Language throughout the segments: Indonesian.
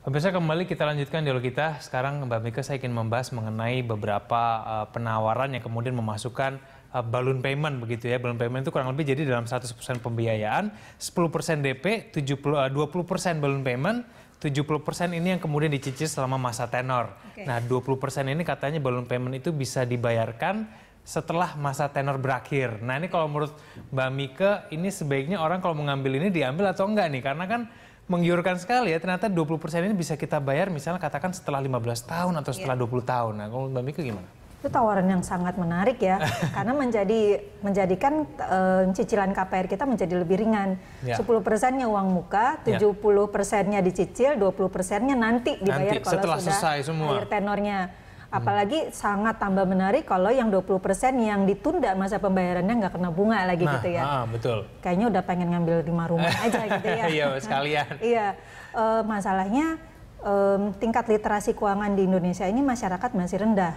Pemirsa kembali kita lanjutkan dialog kita. Sekarang Mbak Mika saya ingin membahas mengenai beberapa uh, penawaran yang kemudian memasukkan uh, balloon payment begitu ya. Balloon payment itu kurang lebih jadi dalam 100% pembiayaan, 10% DP, 70 uh, 20% balloon payment, 70% ini yang kemudian dicicil selama masa tenor. Okay. Nah, 20% ini katanya balloon payment itu bisa dibayarkan setelah masa tenor berakhir. Nah, ini kalau menurut Mbak Mika ini sebaiknya orang kalau mengambil ini diambil atau enggak nih? Karena kan menggiurkan sekali ya ternyata 20% ini bisa kita bayar misalnya katakan setelah 15 tahun atau setelah yeah. 20 tahun. Nah, kalau Mbak Mika gimana? Itu tawaran yang sangat menarik ya karena menjadi menjadikan e, cicilan KPR kita menjadi lebih ringan. Yeah. Ya. 10%-nya uang muka, 70%-nya ya. dicicil, 20%-nya nanti dibayar nanti, kalau setelah sudah selesai semua. akhir tenornya. Hmm. Apalagi sangat tambah menarik kalau yang 20% yang ditunda masa pembayarannya nggak kena bunga lagi nah, gitu ya. Ah, betul. Kayaknya udah pengen ngambil di rumah aja gitu ya. Iya, sekalian. Iya. Uh, masalahnya um, tingkat literasi keuangan di Indonesia ini masyarakat masih rendah.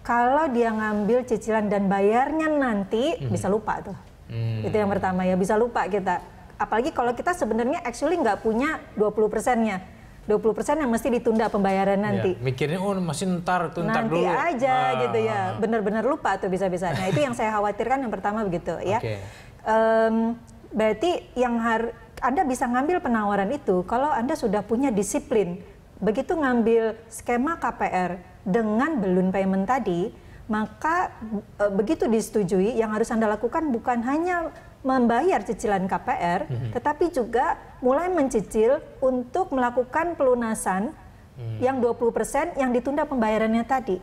Kalau dia ngambil cicilan dan bayarnya nanti hmm. bisa lupa tuh. Hmm. Itu yang pertama ya, bisa lupa kita. Apalagi kalau kita sebenarnya actually nggak punya 20 persennya 20% yang mesti ditunda pembayaran iya, nanti. Ya, mikirnya oh masih ntar, tuh, ntar nanti dulu. aja ah. gitu ya. Ah, ah. Bener-bener lupa tuh bisa-bisa. Nah itu yang saya khawatirkan yang pertama begitu ya. Okay. Um, berarti yang har Anda bisa ngambil penawaran itu kalau Anda sudah punya disiplin. Begitu ngambil skema KPR dengan balloon payment tadi, maka e, begitu disetujui yang harus Anda lakukan bukan hanya membayar cicilan KPR, hmm. tetapi juga mulai mencicil untuk melakukan pelunasan hmm. yang 20% yang ditunda pembayarannya tadi.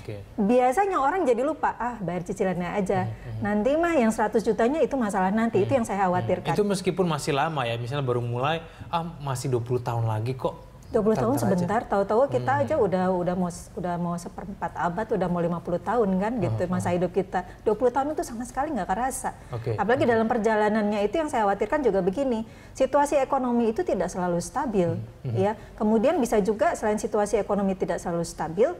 Okay. Biasanya orang jadi lupa, ah bayar cicilannya aja. Hmm. hmm. Nanti mah yang 100 jutanya itu masalah nanti, hmm. itu yang saya hmm. khawatirkan. Hmm. Itu meskipun masih lama ya, misalnya baru mulai, ah masih 20 tahun lagi kok 20 tahun sebentar, tahu-tahu hmm. kita hmm. aja udah udah mau udah mau seperempat abad, udah mau 50 tahun kan gitu oh, masa hidup kita. 20 tahun itu sama sekali nggak kerasa. Okay. Apalagi dalam perjalanannya itu yang saya khawatirkan juga begini, situasi ekonomi itu tidak selalu stabil hmm. hmm. ya. Kemudian bisa juga selain situasi ekonomi tidak selalu stabil,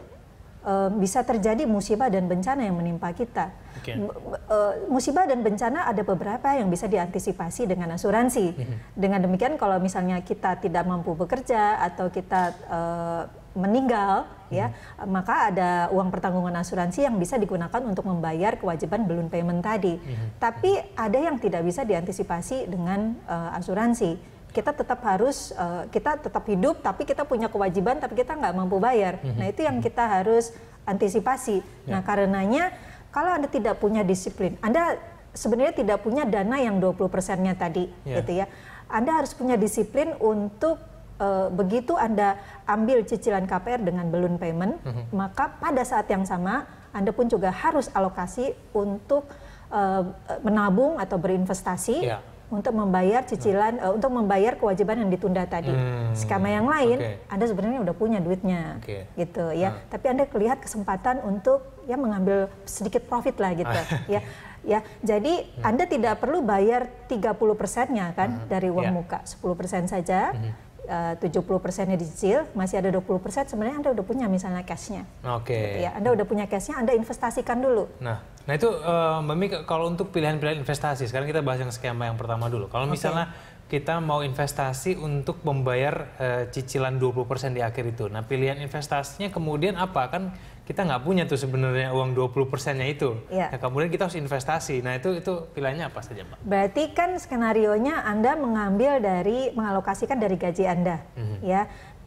uh, bisa terjadi musibah dan bencana yang menimpa kita. Okay. Uh, eh, musibah dan bencana ada beberapa yang bisa diantisipasi dengan asuransi. Mm-hmm. Dengan demikian, kalau misalnya kita tidak mampu bekerja atau kita uh, meninggal, mm-hmm. ya mhm. maka ada uang pertanggungan asuransi yang bisa digunakan untuk membayar kewajiban balloon payment tadi. hmm Tapi ada yang tidak bisa diantisipasi dengan uh, asuransi kita tetap harus uh, kita tetap hidup tapi kita punya kewajiban tapi kita nggak mampu bayar. Mm -hmm. Nah itu yang kita harus antisipasi. Yeah. Nah karenanya kalau anda tidak punya disiplin, anda sebenarnya tidak punya dana yang 20 persennya tadi, yeah. gitu ya. Anda harus punya disiplin untuk uh, begitu anda ambil cicilan KPR dengan balloon payment, mm -hmm. maka pada saat yang sama anda pun juga harus alokasi untuk uh, menabung atau berinvestasi. Yeah untuk membayar cicilan uh, untuk membayar kewajiban yang ditunda tadi. Hmm. Skema yang lain okay. Anda sebenarnya udah punya duitnya. Okay. Gitu ya. Hmm. Tapi Anda kelihat kesempatan untuk ya mengambil sedikit profit lah gitu ya. Ya, jadi hmm. Anda tidak perlu bayar 30 persennya kan hmm. dari uang yeah. muka, 10 persen saja. Hmm Uh, persennya dicicil masih ada 20% sebenarnya Anda udah punya misalnya cashnya. Oke. Okay. Gitu ya, Anda udah punya cashnya, Anda investasikan dulu. Nah, nah itu uh, Mbak Mi, kalau untuk pilihan-pilihan investasi, sekarang kita bahas yang skema yang pertama dulu. Kalau misalnya okay kita mau investasi untuk membayar uh, cicilan 20% di akhir itu. Nah, pilihan investasinya kemudian apa? Kan kita nggak punya tuh sebenarnya uang 20%-nya itu. Ya. Nah, kemudian kita harus investasi. Nah, itu itu pilihannya apa saja, Mbak? Berarti kan skenario nya Anda mengambil dari mengalokasikan dari gaji Anda, mm -hmm. ya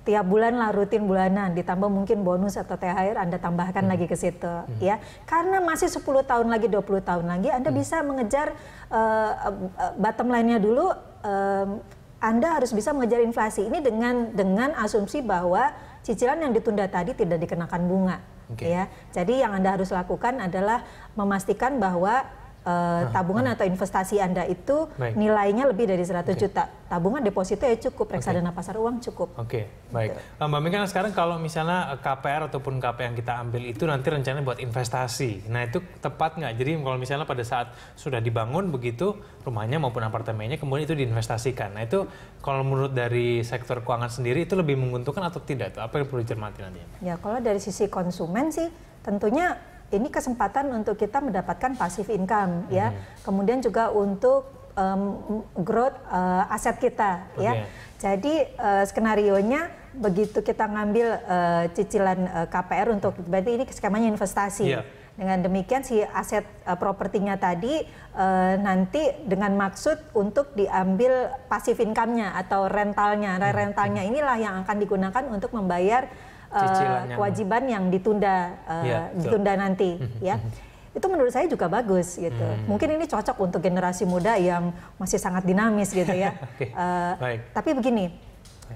tiap bulan lah rutin bulanan ditambah mungkin bonus atau THR Anda tambahkan hmm. lagi ke situ hmm. ya karena masih 10 tahun lagi 20 tahun lagi Anda hmm. bisa mengejar uh, bottom line-nya dulu uh, anda harus bisa mengejar inflasi ini dengan dengan asumsi bahwa cicilan yang ditunda tadi tidak dikenakan bunga okay. ya. Jadi yang Anda harus lakukan adalah memastikan bahwa uh, tabungan ah. atau investasi Anda itu baik. nilainya lebih dari 100 okay. juta. Tabungan deposito ya cukup, reksadana okay. pasar uang cukup. Oke, okay. Gitu. baik. Gitu. Mbak Mika nah sekarang kalau misalnya eh, KPR ataupun KP yang kita ambil itu nanti rencananya buat investasi. Nah, itu tepat nggak? Jadi kalau misalnya pada saat sudah dibangun begitu rumahnya maupun apartemennya kemudian itu diinvestasikan. Nah, itu kalau menurut dari sektor keuangan sendiri itu lebih menguntungkan atau tidak? Apa yang perlu dicermati nanti? Ya, kalau dari sisi konsumen sih tentunya ini kesempatan untuk kita mendapatkan passive income hmm. ya. Mm-hmm. Kemudian juga untuk um, growth uh, aset kita okay. ya. Jadi uh, eh, skenario nya begitu kita ngambil uh, cicilan uh, KPR untuk berarti ini skemanya investasi. Yeah. Dengan demikian si aset uh, propertinya tadi uh, nanti dengan maksud untuk diambil pasif income-nya atau rentalnya. Hmm. Rentalnya inilah yang akan digunakan untuk membayar uh, kewajiban yang ditunda uh, eh, yeah, ya, ditunda so. nanti mhm, ya mhm. itu menurut saya juga bagus gitu hmm. mungkin ini cocok untuk generasi muda yang masih sangat dinamis gitu ya okay. uh, eh, Baik. tapi begini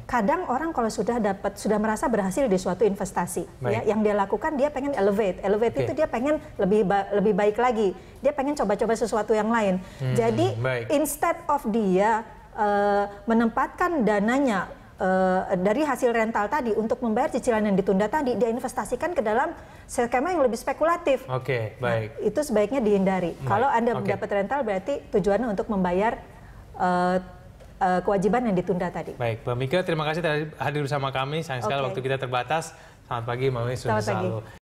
kadang orang kalau sudah dapat sudah merasa berhasil di suatu investasi ya yang dia lakukan dia pengen elevate elevate okay. itu dia pengen lebih ba lebih baik lagi dia pengen coba-coba sesuatu yang lain hmm, jadi baik. instead of dia uh, menempatkan dananya Eh, dari hasil rental tadi untuk membayar cicilan yang ditunda tadi dia investasikan ke dalam skema yang lebih spekulatif. Oke, okay, nah, baik. Nah, itu sebaiknya dihindari. Baik. Kalau Anda okay. mendapat rental berarti tujuannya untuk membayar uh, kewajiban yang ditunda tadi. Baik, Mbak Mika, terima kasih telah hadir bersama kami. Sayang sekali okay. waktu kita terbatas. Selamat pagi, Mbak Mika. Selamat pagi.